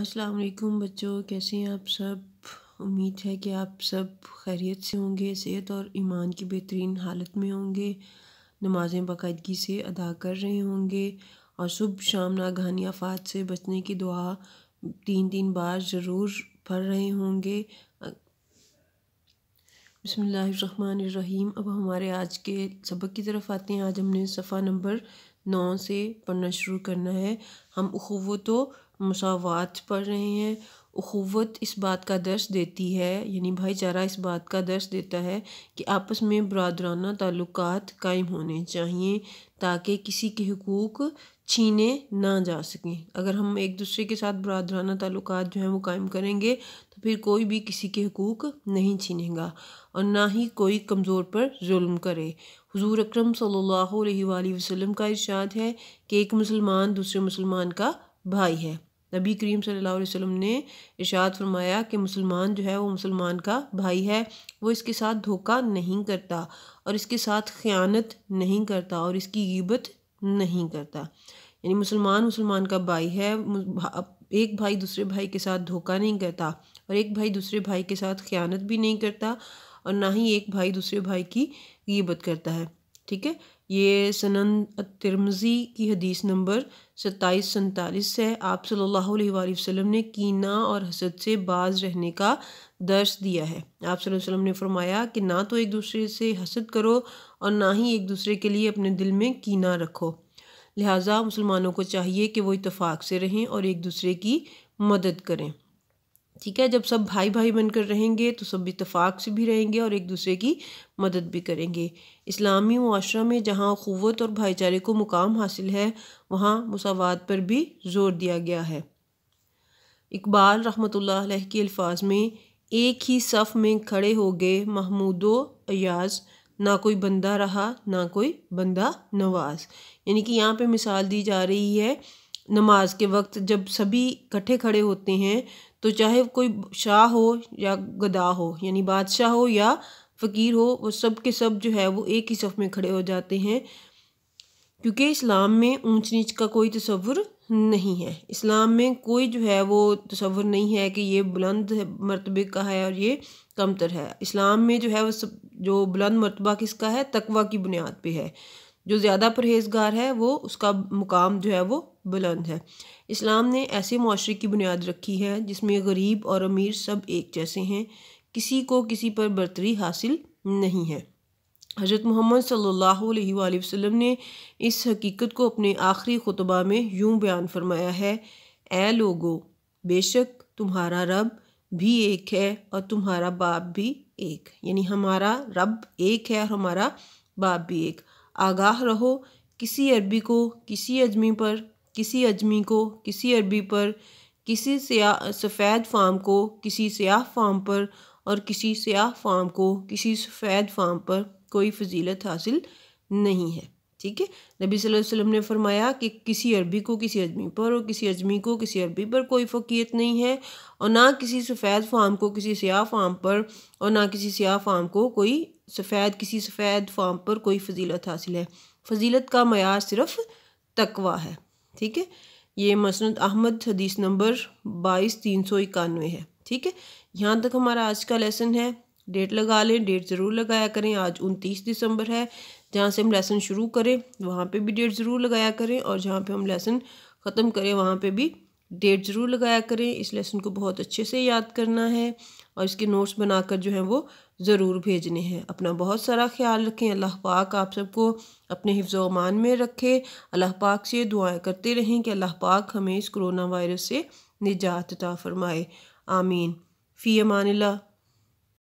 अस्सलाम वालेकुम बच्चों कैसे हैं आप सब उम्मीद है कि आप सब खैरियत से होंगे सेहत और ईमान की बेहतरीन हालत में होंगे नमाज़ें बाकायदगी से अदा कर रहे होंगे और सुबह शाम नागहानी आफात से बचने की दुआ तीन तीन बार ज़रूर पढ़ रहे होंगे बसमीम अब हमारे आज के सबक की तरफ आते हैं आज हमने सफ़ा नंबर नौ से पढ़ना शुरू करना है हम अखवत व मसावत पढ़ रहे हैं अखवत इस बात का दर्श देती है यानी भाईचारा इस बात का दर्श देता है कि आपस में बरदराना ताल्लुक कायम होने चाहिए ताकि किसी के हकूक़ छीने ना जा सकें अगर हम एक दूसरे के साथ बरदराना ताल्लुक जो हैं वो कायम करेंगे फिर कोई भी किसी के हकूक़ नहीं छीनेगा और ना ही कोई कमज़ोर पर जुल्म करे हुजूर अकरम सल्लल्लाहु अलैहि वसल्लम का इरशाद है कि एक मुसलमान दूसरे मुसलमान का भाई है नबी करीम सल्लल्लाहु अलैहि वसल्लम ने इरशाद फरमाया कि मुसलमान जो है वो मुसलमान का भाई है वो इसके साथ धोखा नहीं करता और इसके साथ ख़यानत नहीं करता और इसकी गिबत नहीं करता यानी मुसलमान मुसलमान का भाई है एक भाई दूसरे भाई के साथ धोखा नहीं करता और एक भाई दूसरे भाई के साथ ख़यानत भी नहीं करता और ना ही एक भाई दूसरे भाई की गिबत करता है ठीक है ये सनन तिरमजी की हदीस नंबर सत्ताईस सैंतालीस है आप सल्लल्लाहु अलैहि वसल्लम ने कीना और हसद से बाज रहने का दर्श दिया है आप सल्लल्लाहु अलैहि वसल्लम ने फरमाया कि ना तो एक दूसरे से हसद करो और ना ही एक दूसरे के लिए अपने दिल में कीना रखो लिहाजा मुसलमानों को चाहिए कि वो इतफ़ाक़ से रहें और एक दूसरे की मदद करें ठीक है जब सब भाई भाई बनकर रहेंगे तो सब इतफ़ाक़ से भी रहेंगे और एक दूसरे की मदद भी करेंगे इस्लामी माशरा में जहाँ क़वत और भाईचारे को मुकाम हासिल है वहाँ मसावत पर भी जोर दिया गया है इकबाल रहमत के अल्फाज में एक ही सफ़ में खड़े हो गए महमूदो अयाज़ ना कोई बंदा रहा ना कोई बंदा नवाज यानी कि यहाँ पे मिसाल दी जा रही है नमाज के वक्त जब सभी इकट्ठे खड़े होते हैं तो चाहे कोई शाह हो या गदा हो यानी बादशाह हो या फ़कीर हो वो सब के सब जो है वो एक ही सफ़ में खड़े हो जाते हैं क्योंकि इस्लाम में ऊंच नीच का कोई तस्वुर नहीं है इस्लाम में कोई जो है वो तस्वर नहीं है कि ये बुलंद मरतबे का है और ये कमतर है इस्लाम में जो है वो सब जो बुलंद मरतबा किसका है तकवा की बुनियाद पे है जो ज़्यादा परहेजगार है वो उसका मुकाम जो है वो बुलंद है इस्लाम ने ऐसे माशरे की बुनियाद रखी है जिसमें गरीब और अमीर सब एक जैसे हैं किसी को किसी पर बरतरी हासिल नहीं है हज़रत मोहम्मद सल्लल्लाहु अलैहि वसल्लम ने इस हकीकत को अपने आखिरी खुतबा में यूं बयान फरमाया है ए लोगो बेशक तुम्हारा रब भी एक है और तुम्हारा बाप भी एक यानी हमारा रब एक है और हमारा बाप भी एक आगाह रहो किसी अरबी को किसी अजमी पर किसी अजमी को किसी अरबी पर किसी सफ़ेद फार्म को किसी स्याह फार्म पर और किसी स्याह फार्म को किसी सफ़ेद फार्म पर कोई फजीलत हासिल नहीं है ठीक है नबी सल्लल्लाहु अलैहि वसल्लम ने फरमाया कि किसी अरबी को किसी अजमी पर और किसी अजमी को किसी अरबी पर कोई फोकियत नहीं है और ना किसी सफ़ेद फाम को किसी सयाह फाम पर और ना किसी सयाह फाम को कोई सफ़ेद किसी सफ़ेद फाम पर कोई फजीलत हासिल है फजीलत का मैार सिर्फ तकवा है ठीक है ये मसनद अहमद हदीस नंबर बाईस तीन सौ इक्यानवे है ठीक है यहाँ तक हमारा आज का लेसन है डेट लगा लें डेट ज़रूर लगाया करें आज उनतीस दिसंबर है जहाँ से हम लेसन शुरू करें वहाँ पे भी डेट ज़रूर लगाया करें और जहाँ पे हम लेसन ख़त्म करें वहाँ पे भी डेट ज़रूर लगाया करें इस लेसन को बहुत अच्छे से याद करना है और इसके नोट्स बनाकर जो है वो ज़रूर भेजने हैं अपना बहुत सारा ख्याल रखें अल्लाह पाक आप सबको अपने हिफ्ज़ अमान में रखें अल्लाह पाक से दुआएं करते रहें कि अल्लाह पाक हमें इस कोरोना वायरस से निजात ता फरमाए आमीन फ़ी अमान